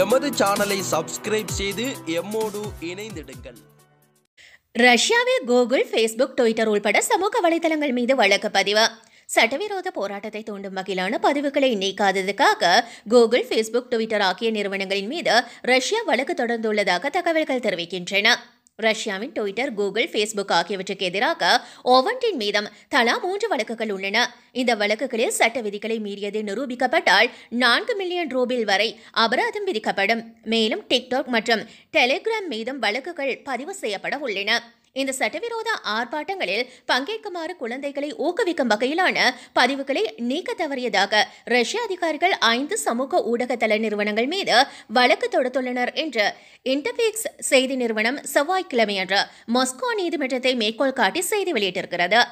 எமது சேனலை சப்ஸ்கிரைப் செய்து எம்மோடு இணைந்திடுங்கள் ரஷ்யாவில் கூகுள் ஃபேஸ்புக் ட்விட்டர் உள்பட சமூக வலைதளங்கள் மீது வழக்கு பதிவு சட்டவிரோத போராட்டத்தை தூண்டும் வகையிலான பதிவுகளை நீக்காததுக்காக கூகுள் ஃபேஸ்புக் ட்விட்டர் ஆகிய நிறுவனங்களின் மீது ரஷ்யா வழக்கு தொடர்ந்துள்ளதாக தகவல்கள் தெரிவிக்கின்றன ரஷ்யாவின் ட்விட்டர் கூகுள் ஃபேஸ்புக் ஆகியவற்றுக்கு எதிராக ஓவன்டின் மீதும் தலா மூன்று வழக்குகள் உள்ளன இந்த வழக்குகளில் சட்ட விதிகளை மீறியது நிரூபிக்கப்பட்டால் நான்கு மில்லியன் ரூபில் வரை அபராதம் விதிக்கப்படும் மேலும் டிக்டாக் மற்றும் டெலிகிராம் மீதும் வழக்குகள் பதிவு செய்யப்பட உள்ளன இந்த சட்டவிரோத ஆர்ப்பாட்டங்களில் பங்கேற்குமாறு குழந்தைகளை ஊக்குவிக்கும் வகையிலான பதிவுகளை நீக்க தவறியதாக ரஷ்ய அதிகாரிகள் ஐந்து சமூக ஊடக தள நிறுவனங்கள் மீது வழக்கு தொடுத்துள்ளனர் என்று இன்டர்பிக்ஸ் செய்தி நிறுவனம் செவ்வாய்க்கிழமையன்று மாஸ்கோ நீதிமன்றத்தை மேற்கோள் காட்டி செய்தி வெளியிட்டிருக்கிறது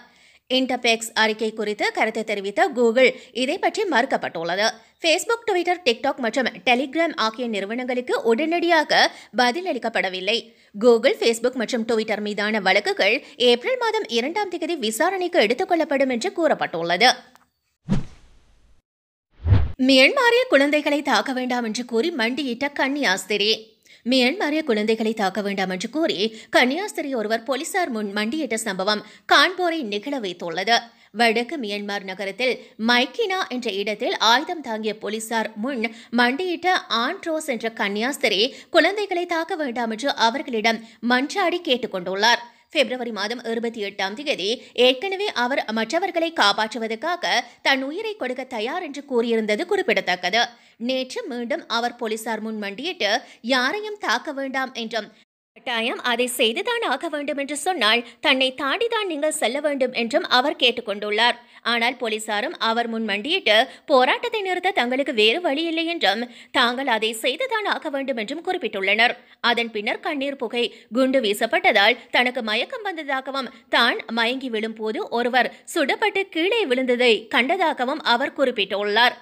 இன்டர்பெக்ஸ் அறிக்கை குறித்து கருத்து தெரிவித்த கூகுள் இதை பற்றி மறுக்கப்பட்டுள்ளது ஃபேஸ்புக் ட்விட்டர் டிக்டாக் மற்றும் டெலிகிராம் ஆகிய நிறுவனங்களுக்கு உடனடியாக பதிலளிக்கப்படவில்லை கூகுள் ஃபேஸ்புக் மற்றும் டுவிட்டர் மீதான வழக்குகள் ஏப்ரல் மாதம் இரண்டாம் தேதி விசாரணைக்கு எடுத்துக் கொள்ளப்படும் என்று கூறப்பட்டுள்ளது மியன்மாரிய குழந்தைகளை தாக்க வேண்டாம் என்று கூறி மண்டியிட்ட கன்னியாஸ்திரி மியன்மாரிய குழந்தைகளை தாக்க வேண்டாம் என்று கூறி கன்னியாஸ்திரி ஒருவர் போலீசார் முன் மண்டியிட்ட சம்பவம் கான்போரை நிகழ வைத்துள்ளது வடக்கு மியன்மார் நகரத்தில் மைக்கினா என்ற இடத்தில் ஆயுதம் தாங்கிய போலீசார் முன் மண்டியிட்ட ஆண்ட்ரோஸ் என்ற கன்னியாஸ்திரி குழந்தைகளை தாக்க வேண்டாம் என்று அவர்களிடம் மன்றாடி கேட்டுக்கொண்டுள்ளார் பிப்ரவரி மாதம் இருபத்தி எட்டாம் தேதி ஏற்கனவே அவர் மற்றவர்களை காப்பாற்றுவதற்காக தன் உயிரை கொடுக்க தயார் என்று கூறியிருந்தது குறிப்பிடத்தக்கது நேற்று மீண்டும் அவர் போலீசார் முன் மண்டியிட்டு யாரையும் தாக்க வேண்டாம் என்றும் கட்டாயம் அதை செய்துதான் ஆக வேண்டும் என்று சொன்னால் தன்னை தாண்டிதான் நீங்கள் செல்ல வேண்டும் என்றும் அவர் கேட்டுக்கொண்டுள்ளார் ஆனால் போலீசாரும் அவர் முன் மண்டியிட்டு போராட்டத்தை நிறுத்த தங்களுக்கு வேறு வழி இல்லை என்றும் தாங்கள் அதை செய்துதான் ஆக வேண்டும் என்றும் குறிப்பிட்டுள்ளனர் அதன் பின்னர் கண்ணீர் புகை குண்டு வீசப்பட்டதால் தனக்கு மயக்கம் வந்ததாகவும் தான் மயங்கி விழும்போது ஒருவர் சுடப்பட்டு கீழே விழுந்ததை கண்டதாகவும் அவர் குறிப்பிட்டுள்ளார்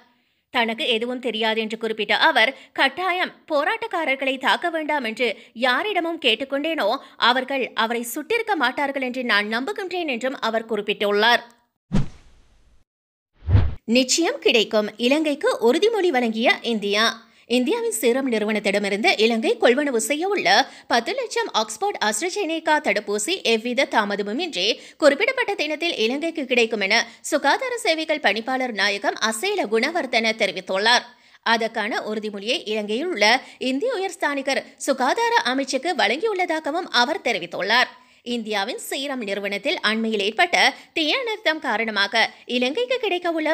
தனக்கு எதுவும் தெரியாது என்று குறிப்பிட்ட அவர் கட்டாயம் போராட்டக்காரர்களை தாக்க வேண்டாம் என்று யாரிடமும் கேட்டுக்கொண்டேனோ அவர்கள் அவரை சுட்டிருக்க மாட்டார்கள் என்று நான் நம்புகின்றேன் என்றும் அவர் குறிப்பிட்டுள்ளார் நிச்சயம் கிடைக்கும் இலங்கைக்கு உறுதிமொழி வழங்கிய இந்தியா இந்தியாவின் சீரம் நிறுவனத்திடமிருந்து இலங்கை கொள்வனவு செய்ய உள்ள பத்து லட்சம் ஆக்ஸ்போர்ட் அஸ்ட்ரஜெனேகா தடுப்பூசி எவ்வித தாமதமுமின்றி குறிப்பிடப்பட்ட தினத்தில் இலங்கைக்கு கிடைக்கும் என சுகாதார சேவைகள் பணிப்பாளர் நாயகம் அசேல குணவர்த்தன தெரிவித்துள்ளார் அதற்கான உறுதிமொழியை இலங்கையில் உள்ள இந்திய உயர்ஸ்தானிகர் சுகாதார அமைச்சுக்கு வழங்கியுள்ளதாகவும் அவர் தெரிவித்துள்ளார் இந்தியாவின் சீரம் நிறுவனத்தில் அண்மையில் ஏற்பட்ட தீயநிறுத்தம் காரணமாக இலங்கைக்கு கிடைக்கவுள்ள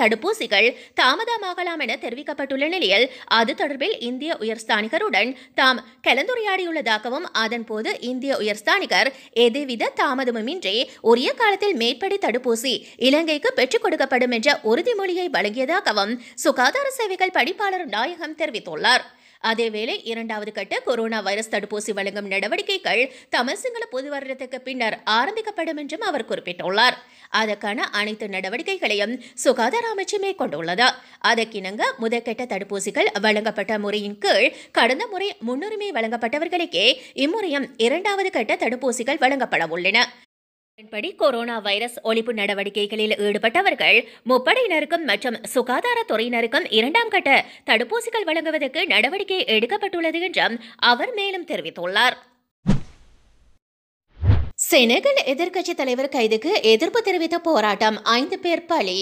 தடுப்பூசிகள் தாமதமாகலாம் என தெரிவிக்கப்பட்டுள்ள நிலையில் அது தொடர்பில் இந்திய உயர்ஸ்தானிகருடன் தாம் கலந்துரையாடியுள்ளதாகவும் அதன்போது இந்திய உயர்ஸ்தானிகர் எதுவித தாமதமுமின்றி உரிய காலத்தில் மேற்படி தடுப்பூசி இலங்கைக்கு பெற்றுக் கொடுக்கப்படும் என்ற உறுதிமொழியை வழங்கியதாகவும் சுகாதார சேவைகள் பணிப்பாளர் நாயகம் தெரிவித்துள்ளார் அதேவேளை இரண்டாவது கட்ட கொரோனா வைரஸ் தடுப்பூசி வழங்கும் நடவடிக்கைகள் தமிழ் சிங்கள பொது வருடத்துக்கு பின்னர் ஆரம்பிக்கப்படும் என்றும் அவர் குறிப்பிட்டுள்ளார் அதற்கான அனைத்து நடவடிக்கைகளையும் சுகாதார அமைச்சு மேற்கொண்டுள்ளது அதற்கிணங்க முதற்கட்ட தடுப்பூசிகள் வழங்கப்பட்ட முறையின் கீழ் கடந்த முறை முன்னுரிமை வழங்கப்பட்டவர்களுக்கே இம்முறையும் இரண்டாவது கட்ட தடுப்பூசிகள் வழங்கப்பட உள்ளன படி கொரோனா வைரஸ் ஒழிப்பு நடவடிக்கைகளில் ஈடுபட்டவர்கள் முப்படையினருக்கும் மற்றும் சுகாதாரத்துறையினருக்கும் இரண்டாம் கட்ட தடுப்பூசிகள் வழங்குவதற்கு நடவடிக்கை எடுக்கப்பட்டுள்ளது என்றும் அவர் மேலும் தெரிவித்துள்ளார் செனகல் எதிர்க்கட்சி தலைவர் கைதுக்கு எதிர்ப்பு தெரிவித்த போராட்டம் ஐந்து பேர் பலி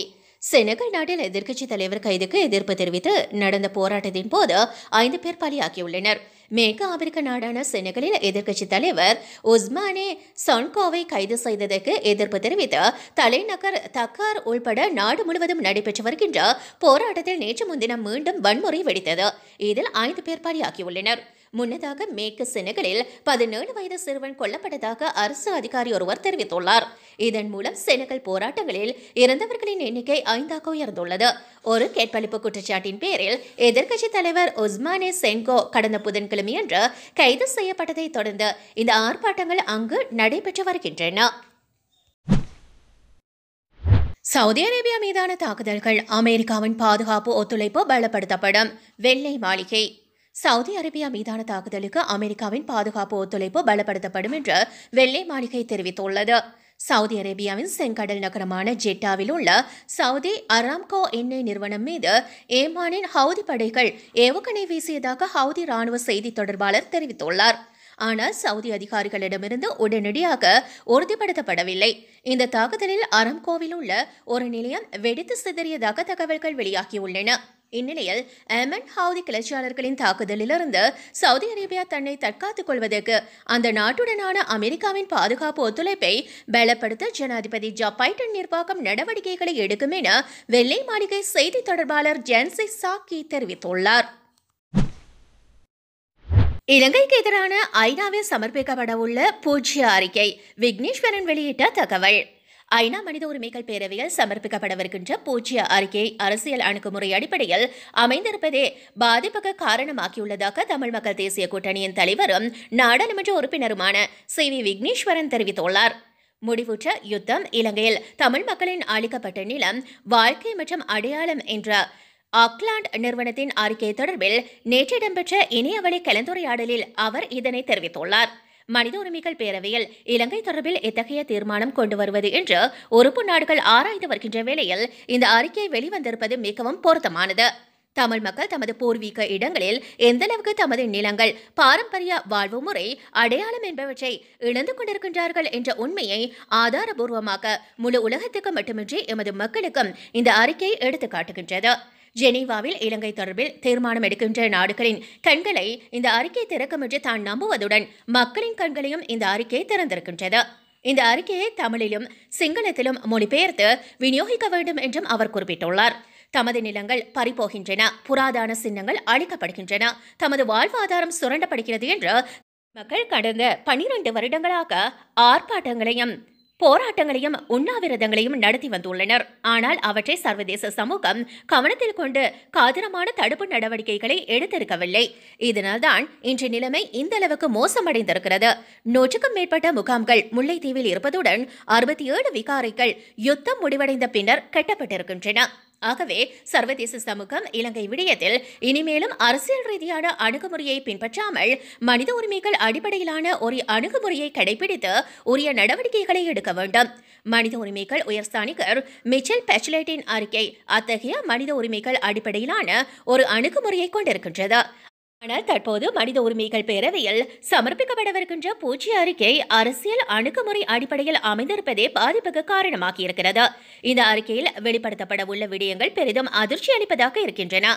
செனகல் நாட்டில் எதிர்க்கட்சி தலைவர் கைதுக்கு எதிர்ப்பு தெரிவித்து நடந்த போராட்டத்தின் போது ஐந்து பேர் பலியாகியுள்ளனர் மேற்கு ஆப்பிரிக்க நாடான செனகலில் எதிர்க்கட்சி தலைவர் உஸ்மானே சொன்கோவை கைது செய்ததற்கு எதிர்ப்பு தெரிவித்து தலைநகர் தக்கார் உள்பட நாடு முழுவதும் நடைபெற்று வருகின்ற போராட்டத்தில் நேற்று முன்தினம் மீண்டும் வன்முறை வெடித்தது இதில் ஐந்து பேர் பலியாகியுள்ளனர் முன்னதாக மேற்கு செனகலில் பதினேழு வயது சிறுவன் கொல்லப்பட்டதாக அரசு அதிகாரி ஒருவர் தெரிவித்துள்ளார் இதன் மூலம் செனகல் போராட்டங்களில் இறந்தவர்களின் எண்ணிக்கை ஐந்தாக உயர்ந்துள்ளது ஒரு கேட்பளிப்பு குற்றச்சாட்டின் பேரில் எதிர்க்கட்சித் தலைவர் உஸ்மானே சென்கோ கடந்த புதன்கிழமையன்று கைது செய்யப்பட்டதை தொடர்ந்து இந்த ஆர்ப்பாட்டங்கள் அங்கு நடைபெற்று வருகின்றன சவுதி அரேபியா மீதான தாக்குதல்கள் அமெரிக்காவின் பாதுகாப்பு ஒத்துழைப்பு பலப்படுத்தப்படும் வெள்ளை மாளிகை சவுதி அரேபியா மீதான தாக்குதலுக்கு அமெரிக்காவின் பாதுகாப்பு ஒத்துழைப்பு பலப்படுத்தப்படும் என்று வெள்ளை மாளிகை தெரிவித்துள்ளது சவுதி அரேபியாவின் செங்கடல் நகரமான ஜெட்டாவில் உள்ள சவுதி அராம்கோ எண்ணெய் நிறுவனம் மீது ஏமானின் ஹவுதி படைகள் ஏவுகணை வீசியதாக ஹவுதி ராணுவ செய்தி தொடர்பாளர் தெரிவித்துள்ளார் ஆனால் சவுதி அதிகாரிகளிடமிருந்து உடனடியாக உறுதிப்படுத்தப்படவில்லை இந்த தாக்குதலில் அராம்கோவில் உள்ள ஒரு நிலையம் வெடித்து சிதறியதாக தகவல்கள் வெளியாகியுள்ளன இந்நிலையில் அமன் ஹவுதி கிளர்ச்சியாளர்களின் தாக்குதலிலிருந்து சவுதி அரேபியா தன்னை தற்காத்துக் கொள்வதற்கு அந்த நாட்டுடனான அமெரிக்காவின் பாதுகாப்பு ஒத்துழைப்பை பலப்படுத்த ஜனாதிபதி ஜோ பைடன் நிர்வாகம் நடவடிக்கைகளை எடுக்கும் என வெள்ளை மாளிகை செய்தி தொடர்பாளர் ஜென்சி சாக்கி தெரிவித்துள்ளார் இலங்கைக்கு எதிரான ஐநாவில் சமர்ப்பிக்கப்படவுள்ள பூஜ்ய அறிக்கை விக்னேஸ்வரன் வெளியிட்ட தகவல் ஐநா மனித உரிமைகள் பேரவையில் சமர்ப்பிக்கப்படவிருக்கின்ற பூஜ்ய அறிக்கை அரசியல் அணுகுமுறை அடிப்படையில் அமைந்திருப்பதே பாதிப்புக்கு காரணமாக்கியுள்ளதாக தமிழ் மக்கள் தேசிய கூட்டணியின் தலைவரும் நாடாளுமன்ற உறுப்பினருமான சி வி விக்னேஸ்வரன் தெரிவித்துள்ளார் முடிவுற்ற யுத்தம் இலங்கையில் தமிழ் மக்களின் அளிக்கப்பட்ட நிலம் வாழ்க்கை மற்றும் அடையாளம் என்ற ஆக்லாண்ட் நிறுவனத்தின் அறிக்கை தொடர்பில் நேற்று இடம்பெற்ற இணையவழி கலந்துரையாடலில் அவர் இதனை தெரிவித்துள்ளார் மனித உரிமைகள் பேரவையில் இலங்கை தொடர்பில் எத்தகைய தீர்மானம் கொண்டு வருவது என்று உறுப்பு நாடுகள் ஆராய்ந்து வருகின்ற வேளையில் இந்த அறிக்கை வெளிவந்திருப்பது மிகவும் பொருத்தமானது தமிழ் மக்கள் தமது பூர்வீக இடங்களில் எந்தளவுக்கு தமது நிலங்கள் பாரம்பரிய வாழ்வு முறை அடையாளம் என்பவற்றை இழந்து கொண்டிருக்கின்றார்கள் என்ற உண்மையை ஆதாரபூர்வமாக முழு உலகத்துக்கு மட்டுமின்றி எமது மக்களுக்கும் இந்த அறிக்கை எடுத்துக்காட்டுகின்றது ஜெனீவாவில் இலங்கை தொடர்பில் தீர்மானம் எடுக்கின்ற நாடுகளின் கண்களை இந்த அறிக்கை திறக்கும் என்று தான் நம்புவதுடன் மக்களின் கண்களையும் இந்த அறிக்கை திறந்திருக்கின்றது இந்த அறிக்கையை தமிழிலும் சிங்களத்திலும் மொழிபெயர்த்து விநியோகிக்க வேண்டும் என்றும் அவர் குறிப்பிட்டுள்ளார் தமது நிலங்கள் பறிபோகின்றன புராதான சின்னங்கள் அழிக்கப்படுகின்றன தமது வாழ்வாதாரம் சுரண்டப்படுகிறது என்று மக்கள் கடந்த பனிரெண்டு வருடங்களாக ஆர்ப்பாட்டங்களையும் போராட்டங்களையும் உண்ணாவிரதங்களையும் நடத்தி வந்துள்ளனர் ஆனால் அவற்றை சர்வதேச சமூகம் கவனத்தில் கொண்டு காதரமான தடுப்பு நடவடிக்கைகளை எடுத்திருக்கவில்லை இதனால்தான் இன்றைய நிலைமை இந்த அளவுக்கு மோசமடைந்திருக்கிறது நூற்றுக்கும் மேற்பட்ட முகாம்கள் முல்லைத்தீவில் இருப்பதுடன் அறுபத்தி ஏழு விகாரைகள் யுத்தம் முடிவடைந்த பின்னர் கட்டப்பட்டிருக்கின்றன ஆகவே சர்வதேச சமூகம் இலங்கை விடயத்தில் இனிமேலும் அரசியல் ரீதியான அணுகுமுறையை பின்பற்றாமல் மனித உரிமைகள் அடிப்படையிலான ஒரு அணுகுமுறையை கடைபிடித்து உரிய நடவடிக்கைகளை எடுக்க வேண்டும் மனித உரிமைகள் உயர்ஸ்தானிகர் மிச்சல் பெச்சலேட்டின் அறிக்கை அத்தகைய மனித உரிமைகள் அடிப்படையிலான ஒரு அணுகுமுறையை கொண்டிருக்கின்றது ஆனால் தற்போது மனித உரிமைகள் பேரவையில் சமர்ப்பிக்கப்படவிருக்கின்ற பூஜ்ய அறிக்கை அரசியல் அணுகுமுறை அடிப்படையில் அமைந்திருப்பதே பாதிப்புக்கு காரணமாக இருக்கிறது இந்த அறிக்கையில் வெளிப்படுத்தப்பட உள்ள விடயங்கள் பெரிதும் அதிர்ச்சி அளிப்பதாக இருக்கின்றன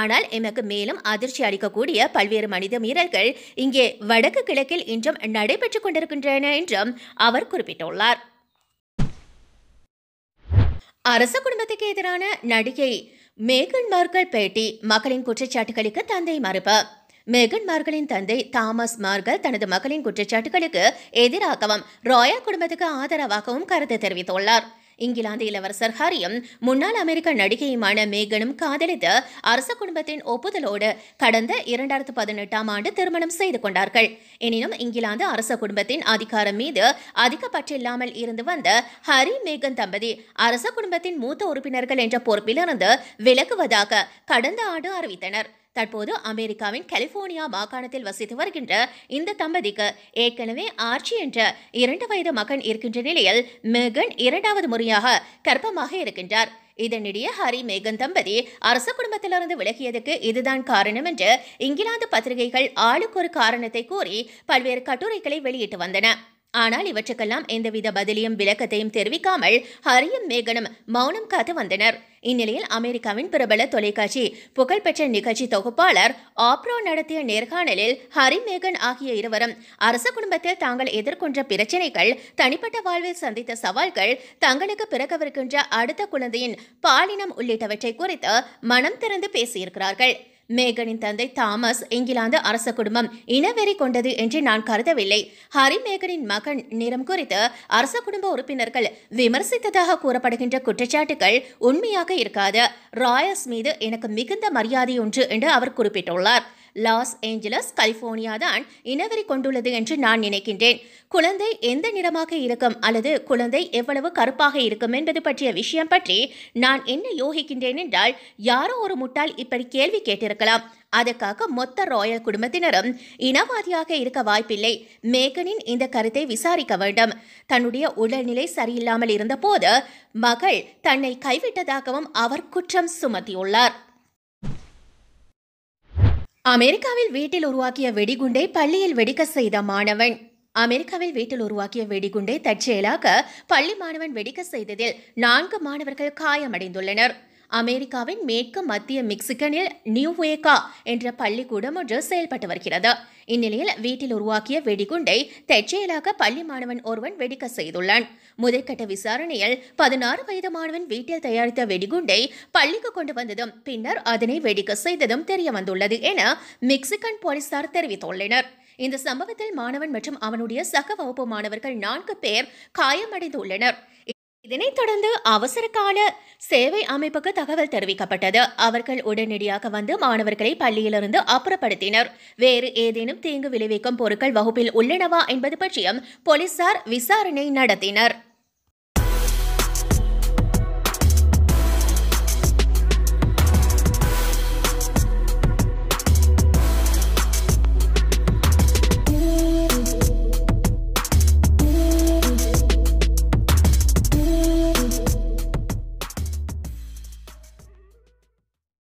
ஆனால் எமக்கு மேலும் அதிர்ச்சி அளிக்கக்கூடிய பல்வேறு மனித மீறல்கள் இங்கே வடக்கு கிழக்கில் இன்றும் நடைபெற்றுக் கொண்டிருக்கின்றன என்றும் அவர் குறிப்பிட்டுள்ளார் அரச குடும்பத்துக்கு எதிரான நடிகை மேகன் மார்கள் பேட்டி மகளின் குற்றச்சாட்டுகளுக்கு தந்தை மறுப்பு மேகன் மார்களின் தந்தை தாமஸ் மார்கள் தனது மகளின் குற்றச்சாட்டுகளுக்கு எதிராகவும் ராயா குடும்பத்துக்கு ஆதரவாகவும் கருத்து தெரிவித்துள்ளார் இங்கிலாந்து இளவரசர் ஹரியும் முன்னாள் அமெரிக்க நடிகையுமான மேகனும் காதலித்து அரச குடும்பத்தின் ஒப்புதலோடு கடந்த இரண்டாயிரத்து பதினெட்டாம் ஆண்டு திருமணம் செய்து கொண்டார்கள் எனினும் இங்கிலாந்து அரச குடும்பத்தின் அதிகாரம் மீது அதிக பற்றில்லாமல் இருந்து வந்த ஹரி மேகன் தம்பதி அரச குடும்பத்தின் மூத்த உறுப்பினர்கள் என்ற பொறுப்பிலிருந்து விலகுவதாக கடந்த ஆண்டு அறிவித்தனர் தற்போது அமெரிக்காவின் கலிபோர்னியா மாகாணத்தில் வசித்து வருகின்ற இந்த தம்பதிக்கு ஏற்கனவே ஆர்ச்சி என்ற இரண்டு வயது மகன் இருக்கின்ற நிலையில் மேகன் இரண்டாவது முறையாக கர்ப்பமாக இருக்கின்றார் இதனிடையே ஹரி மேகன் தம்பதி அரச குடும்பத்திலிருந்து விலகியதுக்கு இதுதான் காரணம் என்று இங்கிலாந்து பத்திரிகைகள் ஆளுக்கு ஒரு காரணத்தை கூறி பல்வேறு கட்டுரைகளை வெளியிட்டு வந்தன ஆனால் இவற்றுக்கெல்லாம் எந்தவித பதிலையும் விளக்கத்தையும் தெரிவிக்காமல் ஹரியும் மேகனும் மௌனம் காத்து வந்தனர் இந்நிலையில் அமெரிக்காவின் பிரபல தொலைக்காட்சி புகழ்பெற்ற நிகழ்ச்சி தொகுப்பாளர் ஆப்ரோ நடத்திய நேர்காணலில் ஹரி மேகன் ஆகிய இருவரும் அரச குடும்பத்தில் தாங்கள் எதிர்கொண்ட பிரச்சனைகள் தனிப்பட்ட வாழ்வில் சந்தித்த சவால்கள் தங்களுக்கு பிறக்கவிருக்கின்ற அடுத்த குழந்தையின் பாலினம் உள்ளிட்டவற்றை குறித்து மனம் திறந்து பேசியிருக்கிறார்கள் மேகனின் தந்தை தாமஸ் இங்கிலாந்து அரச குடும்பம் இனவெறி கொண்டது என்று நான் கருதவில்லை ஹரி மேகனின் மகன் நிறம் குறித்து அரச குடும்ப உறுப்பினர்கள் விமர்சித்ததாக கூறப்படுகின்ற குற்றச்சாட்டுகள் உண்மையாக இருக்காது ராயல்ஸ் மீது எனக்கு மிகுந்த மரியாதை ஒன்று என்று அவர் குறிப்பிட்டுள்ளார் லாஸ் ஏஞ்சலஸ் கலிபோர்னியா தான் இனவெறி கொண்டுள்ளது என்று நான் நினைக்கின்றேன் குழந்தை எந்த நிறமாக இருக்கும் அல்லது குழந்தை எவ்வளவு கருப்பாக இருக்கும் என்பது பற்றிய விஷயம் பற்றி நான் என்ன யோகிக்கின்றேன் என்றால் யாரோ ஒரு முட்டால் இப்படி கேள்வி கேட்டிருக்கலாம் அதற்காக மொத்த ராயல் குடும்பத்தினரும் இனவாதியாக இருக்க வாய்ப்பில்லை மேகனின் இந்த கருத்தை விசாரிக்க வேண்டும் தன்னுடைய உடல்நிலை சரியில்லாமல் இருந்தபோது மகள் தன்னை கைவிட்டதாகவும் அவர் குற்றம் சுமத்தியுள்ளார் அமெரிக்காவில் வீட்டில் உருவாக்கிய வெடிகுண்டை பள்ளியில் வெடிக்க செய்த மாணவன் அமெரிக்காவில் வீட்டில் உருவாக்கிய வெடிகுண்டை தற்செயலாக பள்ளி மாணவன் வெடிக்க செய்ததில் நான்கு மாணவர்கள் காயமடைந்துள்ளனர் அமெரிக்காவின் மேற்கு மத்திய நியூ நியூவேகா என்ற பள்ளிக்கூடம் ஒன்று செயல்பட்டு வருகிறது இந்நிலையில் வீட்டில் உருவாக்கிய வெடிகுண்டை தற்செயலாக பள்ளி மாணவன் ஒருவன் வெடிக்க செய்துள்ளான் முதற்கட்ட விசாரணையில் பதினாறு வயது மாணவன் வீட்டில் தயாரித்த வெடிகுண்டை பள்ளிக்கு கொண்டு வந்ததும் பின்னர் அதனை வெடிக்க செய்ததும் தெரிய வந்துள்ளது என மெக்சிகன் போலீசார் தெரிவித்துள்ளனர் இந்த சம்பவத்தில் மாணவன் மற்றும் அவனுடைய சக வகுப்பு மாணவர்கள் நான்கு பேர் காயமடைந்துள்ளனர் இதனைத் தொடர்ந்து அவசர கால சேவை அமைப்புக்கு தகவல் தெரிவிக்கப்பட்டது அவர்கள் உடனடியாக வந்து மாணவர்களை பள்ளியிலிருந்து அப்புறப்படுத்தினர் வேறு ஏதேனும் தீங்கு விளைவிக்கும் பொருட்கள் வகுப்பில் உள்ளனவா என்பது பற்றியும் போலீசார் விசாரணை நடத்தினர்